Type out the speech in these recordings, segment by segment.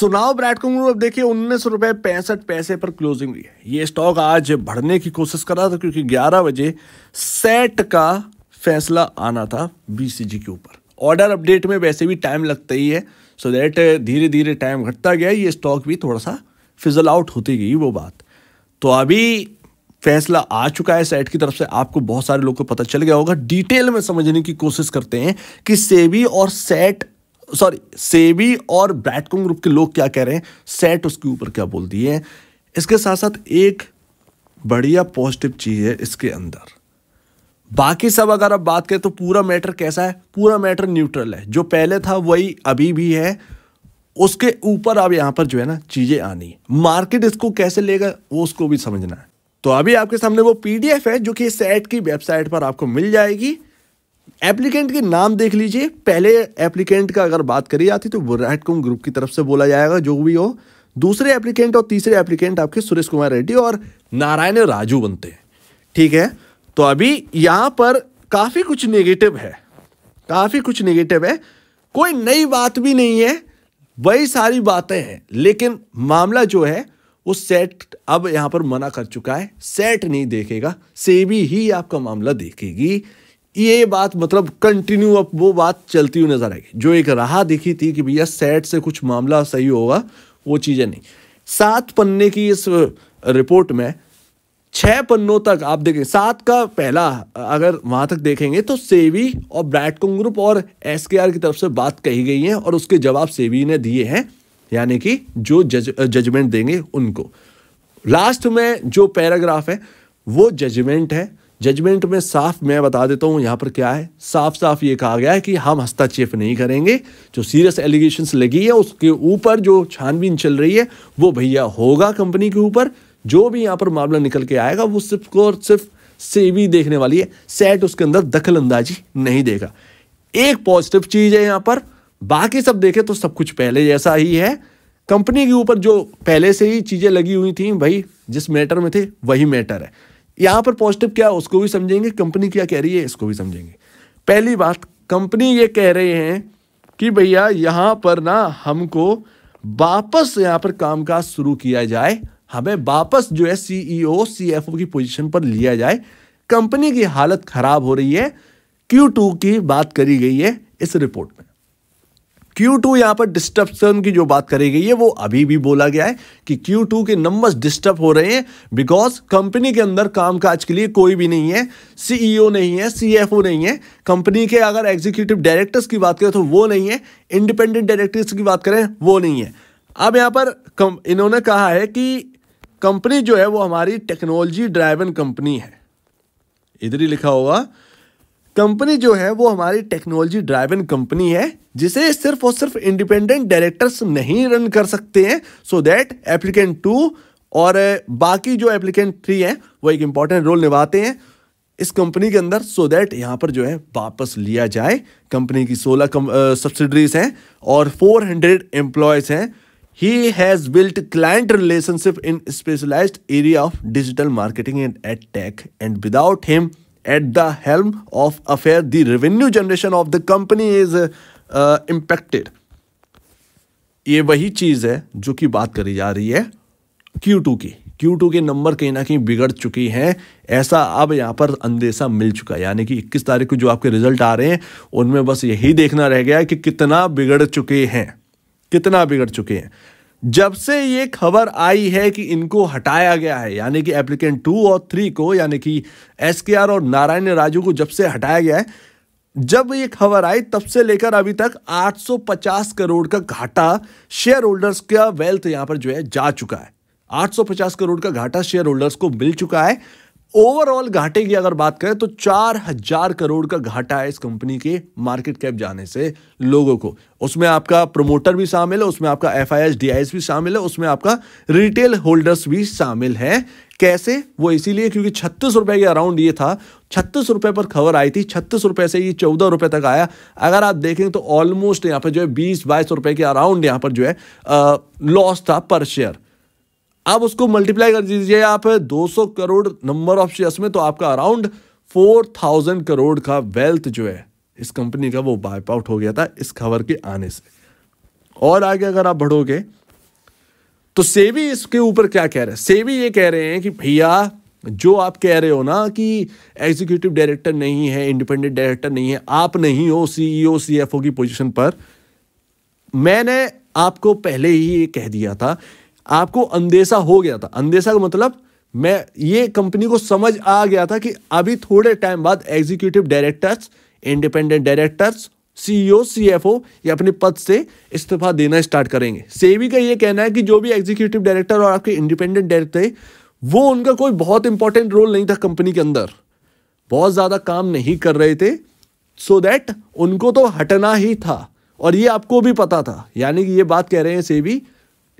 सुनाओ ब्रैडकॉम ग्रुप देखिए उन्नीस रुपए पैंसठ पैसे पर क्लोजिंग हुई है ये स्टॉक आज बढ़ने की कोशिश कर रहा था क्योंकि 11 बजे सेट का फैसला आना था बी के ऊपर ऑर्डर अपडेट में वैसे भी टाइम लगता ही है सो दैट धीरे धीरे टाइम घटता गया ये स्टॉक भी थोड़ा सा फिजल आउट होती गई वो बात तो अभी फैसला आ चुका है सेट की तरफ से आपको बहुत सारे लोग को पता चल गया होगा डिटेल में समझने की कोशिश करते हैं कि सेबी और सेट सॉरी सेबी और ब्रैटकॉम ग्रुप के लोग क्या कह रहे हैं सेट उसके ऊपर क्या बोल दिए इसके साथ साथ एक बढ़िया पॉजिटिव चीज़ है इसके अंदर बाकी सब अगर आप बात करें तो पूरा मैटर कैसा है पूरा मैटर न्यूट्रल है जो पहले था वही अभी भी है उसके ऊपर अब यहां पर जो है ना चीज़ें आनी मार्केट इसको कैसे लेगा वो उसको भी समझना है तो अभी आपके सामने वो पीडीएफ है जो कि सेट की वेबसाइट पर आपको मिल जाएगी एप्लीकेंट के नाम देख लीजिए पहले एप्लीकेंट का अगर बात करी जाती तो विराट ग्रुप की तरफ से बोला जाएगा जो भी हो दूसरे एप्लीकेंट और तीसरे एप्लीकेंट आपके सुरेश कुमार रेड्डी और नारायण राजू बनते हैं ठीक है तो अभी यहाँ पर काफ़ी कुछ नेगेटिव है काफ़ी कुछ नेगेटिव है कोई नई बात भी नहीं है वही सारी बातें हैं लेकिन मामला जो है वो सेट अब यहाँ पर मना कर चुका है सेट नहीं देखेगा सेबी ही आपका मामला देखेगी ये बात मतलब कंटिन्यू अब वो बात चलती हुई नज़र आएगी जो एक राह दिखी थी कि भैया सेट से कुछ मामला सही होगा वो चीज़ें नहीं सात पन्ने की इस रिपोर्ट में छः पन्नों तक आप देखें सात का पहला अगर वहाँ तक देखेंगे तो सेवी और ब्रैडकॉम ग्रुप और एस की तरफ से बात कही गई है और उसके जवाब सेवी ने दिए हैं यानी कि जो जज जजमेंट देंगे उनको लास्ट में जो पैराग्राफ है वो जजमेंट है जजमेंट में साफ मैं बता देता हूँ यहाँ पर क्या है साफ साफ ये कहा गया है कि हम हस्तक्षेप नहीं करेंगे जो सीरियस एलिगेशन लगी है उसके ऊपर जो छानबीन चल रही है वो भैया होगा कंपनी के ऊपर जो भी यहाँ पर मामला निकल के आएगा वो सिर्फ और सिर्फ सेवी देखने वाली है सेट उसके अंदर दखल अंदाजी नहीं देगा एक पॉजिटिव चीज़ है यहाँ पर बाकी सब देखें तो सब कुछ पहले जैसा ही है कंपनी के ऊपर जो पहले से ही चीज़ें लगी हुई थी भाई जिस मैटर में थे वही मैटर है यहाँ पर पॉजिटिव क्या है उसको भी समझेंगे कंपनी क्या कह रही है इसको भी समझेंगे पहली बात कंपनी ये कह रहे हैं कि भैया यहाँ पर ना हमको वापस यहाँ पर कामकाज शुरू किया जाए हमें वापस जो है सीईओ सीएफओ e की पोजीशन पर लिया जाए कंपनी की हालत खराब हो रही है क्यू टू की बात करी गई है इस रिपोर्ट में Q2 यहाँ पर डिस्टर्बन की जो बात करी गई है वो अभी भी बोला गया है कि Q2 के नंबर्स डिस्टर्ब हो रहे हैं बिकॉज कंपनी के अंदर काम काज के लिए कोई भी नहीं है सीईओ e नहीं है सीएफओ नहीं है कंपनी के अगर एग्जीक्यूटिव डायरेक्टर्स की बात करें तो वो नहीं है इंडिपेंडेंट डायरेक्टर्स की बात करें वो नहीं है अब यहाँ पर इन्होंने कहा है कि कंपनी जो है वो हमारी टेक्नोलॉजी ड्राइवन कंपनी है इधर ही लिखा होगा कंपनी जो है वो हमारी टेक्नोलॉजी ड्राइवन कंपनी है जिसे सिर्फ और सिर्फ इंडिपेंडेंट डायरेक्टर्स नहीं रन कर सकते हैं सो दैट एप्लीकेंट टू और बाकी जो एप्लीकेंट थ्री हैं वो एक इंपॉर्टेंट रोल निभाते हैं इस कंपनी के अंदर सो so दैट यहाँ पर जो है वापस लिया जाए कंपनी की सोलह सब्सिडरीज हैं और फोर हंड्रेड एम्प्लॉयज हैं he has built client relationship in specialised area of digital marketing and ad tech and without him at the helm of affair the revenue generation of the company is uh, ये वही चीज़ है जो कि बात करी जा रही है Q2 की Q2 के नंबर कहीं ना कहीं बिगड़ चुकी हैं ऐसा अब यहाँ पर अंदेशा मिल चुका है यानी कि 21 तारीख को जो आपके रिजल्ट आ रहे हैं उनमें बस यही देखना रह गया है कि कितना बिगड़ चुके हैं कितना बिगड़ चुके हैं जब से ये खबर आई है कि इनको हटाया गया है यानी कि एप्लीकेंट टू और थ्री को यानी कि एस के आर और नारायण राजू को जब से हटाया गया है जब ये खबर आई तब से लेकर अभी तक 850 करोड़ का घाटा शेयर होल्डर्स का वेल्थ यहां पर जो है जा चुका है 850 करोड़ का घाटा शेयर होल्डर्स को मिल चुका है ओवरऑल घाटे की अगर बात करें तो चार हजार करोड़ का घाटा है इस कंपनी के मार्केट कैप जाने से लोगों को उसमें आपका प्रमोटर भी शामिल है उसमें आपका एफ आई भी शामिल है उसमें आपका रिटेल होल्डर्स भी शामिल है कैसे वो इसीलिए क्योंकि छत्तीस रुपए के अराउंड ये था छत्तीस रुपए पर खबर आई थी छत्तीस रुपए से ये चौदह रुपए तक आया अगर आप देखें तो ऑलमोस्ट यहाँ पर जो है बीस बाईस रुपए के अराउंड यहाँ पर जो है लॉस था पर शेयर आप उसको मल्टीप्लाई कर दीजिए आप 200 करोड़ नंबर ऑफ शेयर्स में तो आपका अराउंड 4000 करोड़ का वेल्थ जो है इस कंपनी का वो बाइप आउट हो गया था इस खबर के आने से और आगे अगर आप बढ़ोगे तो सेवी इसके ऊपर क्या कह रहे हैं सेवी ये कह रहे हैं कि भैया जो आप कह रहे हो ना कि एग्जीक्यूटिव डायरेक्टर नहीं है इंडिपेंडेंट डायरेक्टर नहीं है आप नहीं हो सीईओ सीएफओ e की पोजीशन पर मैंने आपको पहले ही ये कह दिया था आपको अंदेशा हो गया था अंदेशा का मतलब मैं ये कंपनी को समझ आ गया था कि अभी थोड़े टाइम बाद executive directors independent directors CEO CFO ये अपने पद से इस्तीफा देना स्टार्ट करेंगे सेवी का ये कहना है कि जो भी एग्जीक्यूटिव डायरेक्टर और आपके इंडिपेंडेंट डायरेक्टर है वो उनका कोई बहुत इंपॉर्टेंट रोल नहीं था कंपनी के अंदर बहुत ज़्यादा काम नहीं कर रहे थे सो so दैट उनको तो हटना ही था और ये आपको भी पता था यानी कि ये बात कह रहे हैं सेवी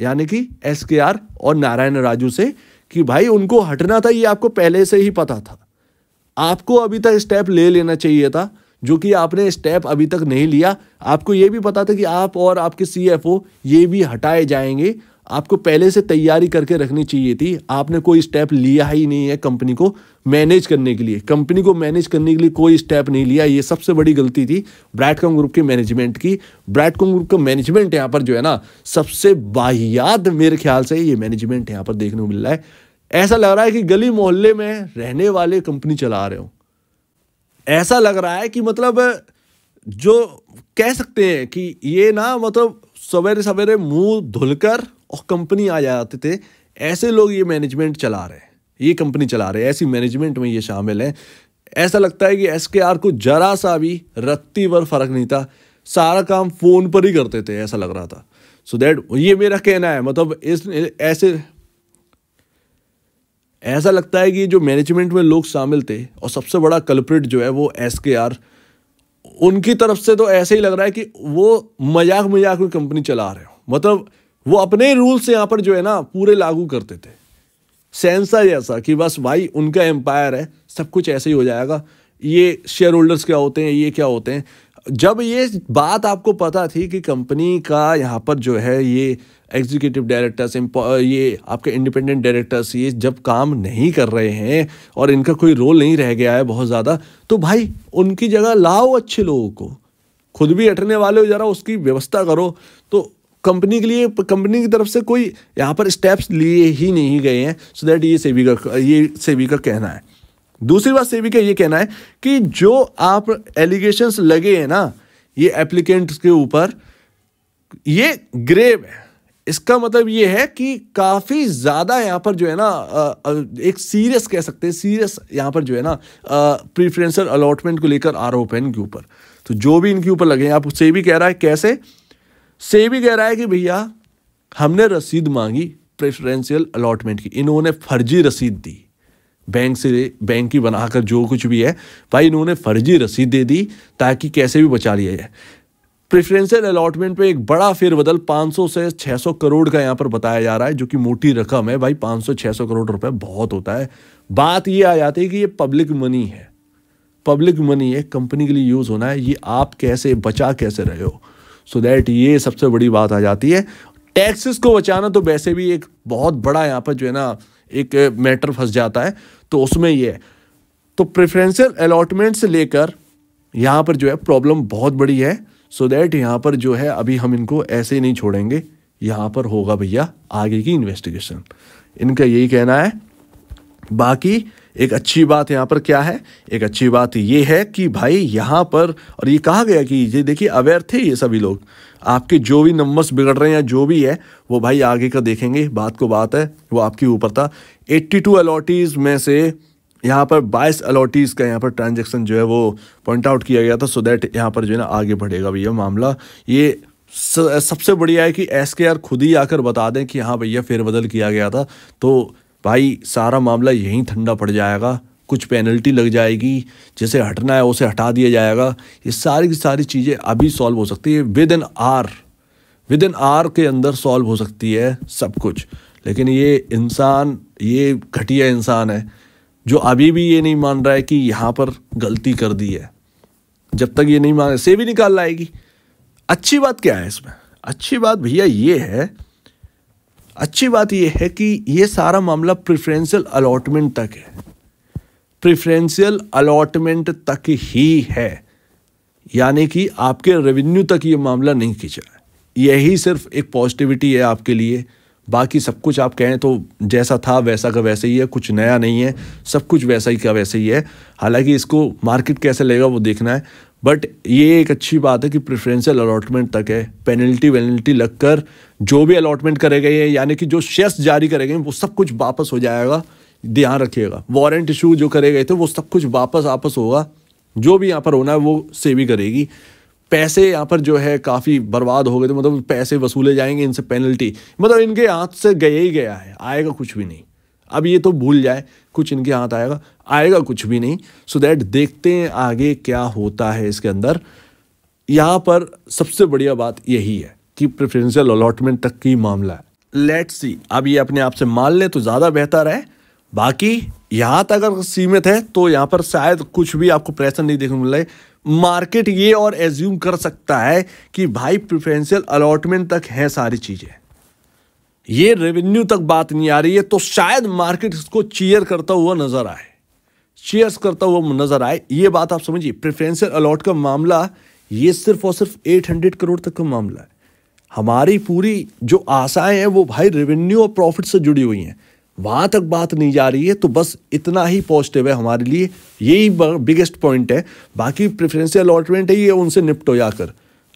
यानी कि एस के आर और नारायण राजू से कि भाई उनको हटना था ये आपको पहले से ही पता था आपको अभी तक स्टेप ले लेना चाहिए था जो कि आपने स्टेप अभी तक नहीं लिया आपको ये भी पता था कि आप और आपके ओ ये भी हटाए जाएंगे आपको पहले से तैयारी करके रखनी चाहिए थी आपने कोई स्टेप लिया ही नहीं है कंपनी को मैनेज करने के लिए कंपनी को मैनेज करने के लिए कोई स्टेप नहीं लिया ये सबसे बड़ी गलती थी ब्रैडकॉम ग्रुप के मैनेजमेंट की ब्रैडकॉम ग्रुप का मैनेजमेंट यहाँ पर जो है ना सबसे बाहियात मेरे ख्याल से ये मैनेजमेंट यहाँ पर देखने को मिल रहा है ऐसा लग रहा है कि गली मोहल्ले में रहने वाले कंपनी चला रहे हो ऐसा लग रहा है कि मतलब जो कह सकते हैं कि ये ना मतलब सवेरे सवेरे मुंह धुलकर और कंपनी आ जाते थे ऐसे लोग ये मैनेजमेंट चला रहे हैं ये कंपनी चला रहे ऐसी मैनेजमेंट में ये शामिल हैं ऐसा लगता है कि एस के आर को जरा सा भी रत्ती भर फर्क नहीं था सारा काम फ़ोन पर ही करते थे ऐसा लग रहा था सो so दैट ये मेरा कहना है मतलब इस ऐसे ऐसा लगता है कि जो मैनेजमेंट में लोग शामिल थे और सबसे बड़ा कल्प्रिट जो है वो एस के आर उनकी तरफ से तो ऐसे ही लग रहा है कि वो मजाक मजाक में कंपनी चला रहे हो मतलब वो अपने रूल्स यहाँ पर जो है ना पूरे लागू करते थे सहनसा जैसा कि बस भाई उनका एम्पायर है सब कुछ ऐसे ही हो जाएगा ये शेयर होल्डर्स क्या होते हैं ये क्या होते हैं जब ये बात आपको पता थी कि कंपनी का यहाँ पर जो है ये एग्जीक्यूटिव डायरेक्टर्स ये आपके इंडिपेंडेंट डायरेक्टर्स ये जब काम नहीं कर रहे हैं और इनका कोई रोल नहीं रह गया है बहुत ज़्यादा तो भाई उनकी जगह लाओ अच्छे लोगों को खुद भी अटने वाले हो जरा उसकी व्यवस्था करो कंपनी के लिए कंपनी की तरफ से कोई यहाँ पर स्टेप्स लिए ही नहीं गए हैं सो दैट ये सेवी का ये सेवी का कहना है दूसरी बात सेवी का ये कहना है कि जो आप एलिगेशंस लगे हैं ना ये एप्लीकेंट्स के ऊपर ये ग्रेव है इसका मतलब ये है कि काफ़ी ज़्यादा यहाँ पर जो है ना एक सीरियस कह सकते हैं सीरियस यहाँ पर जो है ना प्रीफ्रेंसर अलॉटमेंट को लेकर आरोप है इनके ऊपर तो जो भी इनके ऊपर लगे हैं आप उससे भी कह रहा है कैसे से भी कह रहा है कि भैया हमने रसीद मांगी प्रेफरेंशियल अलॉटमेंट की इन्होंने फर्जी रसीद दी बैंक से बैंक की बनाकर जो कुछ भी है भाई इन्होंने फर्जी रसीद दे दी ताकि कैसे भी बचा लिया जाए प्रेफरेंशियल अलॉटमेंट पे एक बड़ा फेरबदल 500 से 600 करोड़ का यहाँ पर बताया जा रहा है जो कि मोटी रकम है भाई 500-600 करोड़ रुपए बहुत होता है बात ये आ जाती है कि ये पब्लिक मनी है पब्लिक मनी है कंपनी के लिए यूज़ होना है ये आप कैसे बचा कैसे रहे हो सो दैट ये सबसे बड़ी बात आ जाती है टैक्सेस को बचाना तो वैसे भी एक बहुत बड़ा यहाँ पर जो है ना एक मैटर फंस जाता है तो उसमें ये है तो प्रेफरेंशियल अलॉटमेंट से लेकर यहाँ पर जो है प्रॉब्लम बहुत बड़ी है सो दैट यहाँ पर जो है अभी हम इनको ऐसे ही नहीं छोड़ेंगे यहाँ पर होगा भैया आगे की इन्वेस्टिगेशन इनका यही कहना है बाकी एक अच्छी बात यहाँ पर क्या है एक अच्छी बात ये है कि भाई यहाँ पर और ये कहा गया कि ये देखिए अवेयर थे ये सभी लोग आपके जो भी नंबर्स बिगड़ रहे हैं या जो भी है वो भाई आगे का देखेंगे बात को बात है वो आपके ऊपर था 82 अलॉटीज़ में से यहाँ पर बाईस अलॉटीज़ का यहाँ पर ट्रांजेक्शन जो है वो पॉइंट आउट किया गया था सो दैट यहाँ पर जो है ना आगे बढ़ेगा भैया मामला ये सबसे बढ़िया है कि एस के आर खुद ही आकर बता दें कि हाँ भैया फेरबदल किया गया था तो भाई सारा मामला यहीं ठंडा पड़ जाएगा कुछ पेनल्टी लग जाएगी जिसे हटना है उसे हटा दिया जाएगा ये सारी की सारी चीज़ें अभी सॉल्व हो सकती है within R within R के अंदर सॉल्व हो सकती है सब कुछ लेकिन ये इंसान ये घटिया इंसान है जो अभी भी ये नहीं मान रहा है कि यहाँ पर गलती कर दी है जब तक ये नहीं मान से भी निकाल लाएगी अच्छी बात क्या है इसमें अच्छी बात भैया ये है अच्छी बात यह है कि यह सारा मामला प्रिफ्रेंशियल अलॉटमेंट तक है प्रिफ्रेंशियल अलॉटमेंट तक ही है यानी कि आपके रेवेन्यू तक ये मामला नहीं खींचा यही सिर्फ एक पॉजिटिविटी है आपके लिए बाकी सब कुछ आप कहें तो जैसा था वैसा का वैसा ही है कुछ नया नहीं है सब कुछ वैसा ही का वैसा ही है हालांकि इसको मार्केट कैसे लेगा वो देखना है बट ये एक अच्छी बात है कि प्रेफरेंशियल अलॉटमेंट तक है पेनल्टी वेनल्टी लगकर जो भी अलॉटमेंट करे गए हैं यानी कि जो शेयर्स जारी करे गए हैं वो सब कुछ वापस हो जाएगा ध्यान रखिएगा वारंट इशू जो करे गए थे वो सब कुछ वापस वापस होगा जो भी यहाँ पर होना है वो सेवी करेगी पैसे यहाँ पर जो है काफ़ी बर्बाद हो गए थे मतलब पैसे वसूले जाएंगे इनसे पेनल्टी मतलब इनके हाथ से गया ही गया है आएगा कुछ भी नहीं अब ये तो भूल जाए कुछ इनके हाथ आएगा आएगा कुछ भी नहीं सो so दैट देखते हैं आगे क्या होता है इसके अंदर यहाँ पर सबसे बढ़िया बात यही है कि प्रेफरेंशियल अलॉटमेंट तक की मामला है लेट सी अब ये अपने आप से मान ले तो ज़्यादा बेहतर है बाकी यहाँ तक अगर सीमित है तो यहाँ पर शायद कुछ भी आपको प्रेशर नहीं देखने मिल रहा है मार्केट ये और एज्यूम कर सकता है कि भाई प्रिफरेंशियल अलॉटमेंट तक है सारी चीज़ें ये रेवेन्यू तक बात नहीं आ रही है तो शायद मार्केट इसको चीयर करता हुआ नजर आए शेयर्स करता हुआ नजर आए ये बात आप समझिए प्रेफरेंशियल अलॉट का मामला ये सिर्फ और सिर्फ 800 करोड़ तक का मामला है हमारी पूरी जो आशाएं हैं वो भाई रेवेन्यू और प्रॉफिट से जुड़ी हुई हैं वहाँ तक बात नहीं जा रही है तो बस इतना ही पॉजिटिव है हमारे लिए यही बिगेस्ट पॉइंट है बाकी प्रेफरेंशियल अलॉटमेंट है ये उनसे निपटो जाकर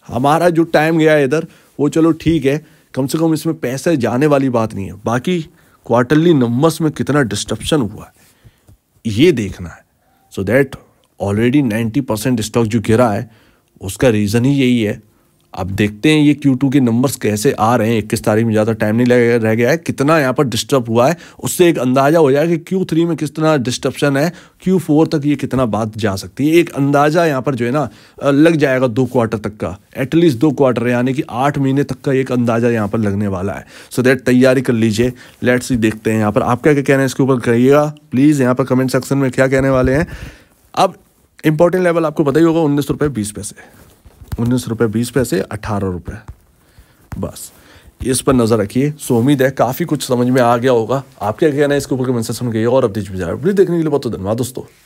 हमारा जो टाइम गया है इधर वो चलो ठीक है कम से कम इसमें पैसे जाने वाली बात नहीं है बाकी क्वार्टरली नंबर्स में कितना डिस्टर्बशन हुआ है ये देखना है so that already 90 percent stock जो गिरा है उसका रीज़न ही यही है अब देखते हैं ये Q2 के नंबर्स कैसे आ रहे हैं इक्कीस तारीख में ज़्यादा टाइम नहीं लग रह गया है कितना यहाँ पर डिस्टर्ब हुआ है उससे एक अंदाज़ा हो जाएगा कि Q3 में किस तरह डिस्टर्बशन है Q4 तक ये कितना बात जा सकती है एक अंदाज़ा यहाँ पर जो है ना लग जाएगा दो क्वार्टर तक का एटलीस्ट दो क्वार्टर यानी कि आठ महीने तक का एक अंदाज़ा यहाँ पर लगने वाला है सो so दैट तैयारी कर लीजिए लेट्स ही देखते हैं यहाँ पर आप क्या क्या कहना है इसके ऊपर कहिएगा प्लीज़ यहाँ पर कमेंट सेक्शन में क्या कहने वाले हैं अब इंपॉर्टेंट लेवल आपको पता ही होगा उन्नीस रुपये बीस पैसे उन्नीस रुपये बीस पैसे अट्ठारह रुपये बस इस पर नज़र रखिए सो उम्मीद है काफ़ी कुछ समझ में आ गया होगा क्या कहना है इसके ऊपर कमेंट सेक्शन में और अपडेट भी जाए वीडियो देखने के लिए बहुत धन्यवाद दोस्तों